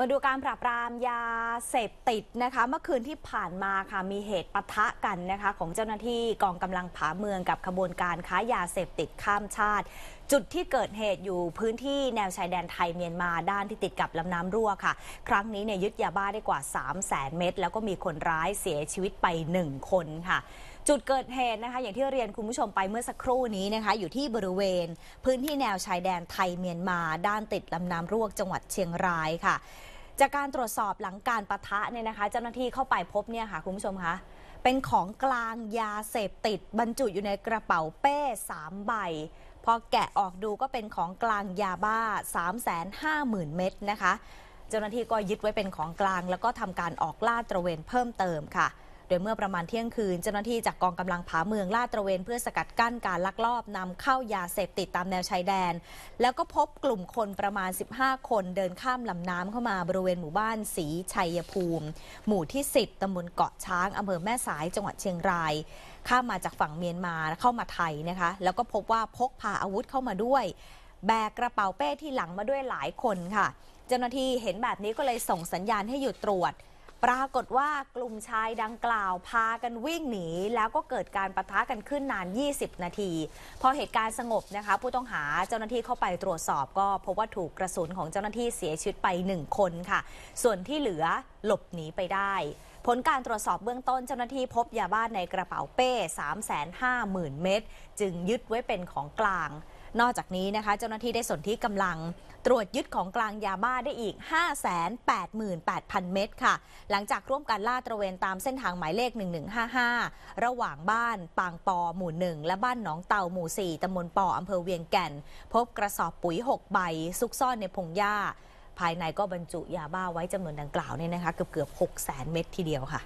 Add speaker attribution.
Speaker 1: มาดูการปราบปรามยาเสพติดนะคะ เมื่อคืนที่ผ่านมาค่ะ มีเหตุปะทะกันนะคะ ของเจ้าหน้าที่กองกำลังผาเมืองกับขบวนการค้ายาเสพติดข้ามชาติ จุดที่เกิดเหตุอยู่พื้นที่แนวชายแดนไทยเมียนมาด้านที่ติดกับลำน้ำรั่วค่ะ ครั้งนี้เนี่ยยึดยาบ้าได้กว่า 3 0 0 0 0นเม็ดแล้วก็มีคนร้ายเสียชีวิตไป 1 คนค่ะจุดเกิดเหตุนะคะ อย่างที่เรียนคุณผู้ชมไปเมื่อสักครู่นี้นะคะ อยู่ที่บริเวณพื้นที่แนวชายแดนไทยเมียนมา ด้านติดลำน้ำรวกจังหวัดเชียงรายค่ะ จากการตรวจสอบหลังการประทะเนี่ยนะคะ เจ้าหน้าที่เข้าไปพบเนี่ยค่ะคุณผู้ชมคะเป็นของกลางยาเสพติด บรรจุอยู่ในกระเป๋าเป้สามใบ พอแกะออกดูก็เป็นของกลางยาบ้า 350,000 เม็ดนะคะ เจ้าหน้าที่ก็ยึดไว้เป็นของกลางแล้วก็ทำการออกล่าตระเวนเพิ่มเติมค่ะโดยเมื่อประมาณเที่ยงคืน เจ้าหน้าที่จากกองกำลังผาเมืองลาดตระเวนเพื่อสกัดกั้นการลักลอบ นำเข้ายาเสพติดตามแนวชายแดน แล้วก็พบกลุ่มคนประมาณ 15 คนเดินข้ามลำน้ำเข้ามาบริเวณหมู่บ้านสีชัยภูมิ หมู่ที่ 10 ตำบลเกาะช้างอำเภอแม่สาย จังหวัดเชียงราย ข้ามมาจากฝั่งเมียนมาเข้ามาไทยนะคะ แล้วก็พบว่าพกพาอาวุธเข้ามาด้วย แบกกระเป๋าเป้ที่หลังมาด้วยหลายคนค่ะ เจ้าหน้าที่เห็นแบบนี้ก็เลยส่งสัญญาณให้หยุดตรวจปรากฏว่ากลุ่มชายดังกล่าวพากันวิ่งหนีแล้วก็เกิดการประทะกันขึ้นนาน 20 นาที พอเหตุการณ์สงบนะคะผู้ต้องหาเจ้าหน้าที่เข้าไปตรวจสอบก็พบว่าถูกกระสุนของเจ้าหน้าที่เสียชีวิตไป 1 คนค่ะ ส่วนที่เหลือหลบหนีไปได้ ผลการตรวจสอบเบื้องต้นเจ้าหน้าที่พบยาบ้านในกระเป๋าเป้ 3 5 0 0 0 0 เมตร จึงยึดไว้เป็นของกลางนอกจากนี้นะคะเจ้าหน้าที่ได้สนที่กำลังตรวจยึดของกลางยาบ้าได้อีก 588,000 เม็ดค่ะ หลังจากร่วมกันล่าตระเวนตามเส้นทางหมายเลข 1155 ระหว่างบ้าน ปางปอหมู่หนึ่งและบ้านหนองเต่าหมู่4ตำบลปออำเภอเวียงแก่น พบกระสอบปุ๋ย 6 ใบ ซุกซ่อนในพงหญ้า ภายในก็บรรจุยาบ้าไว้จำนวนดังกล่าวเนี่ยนะคะเกือบเกือบ6 0 0 0 0 0 เม็ดทีเดียวค่ะ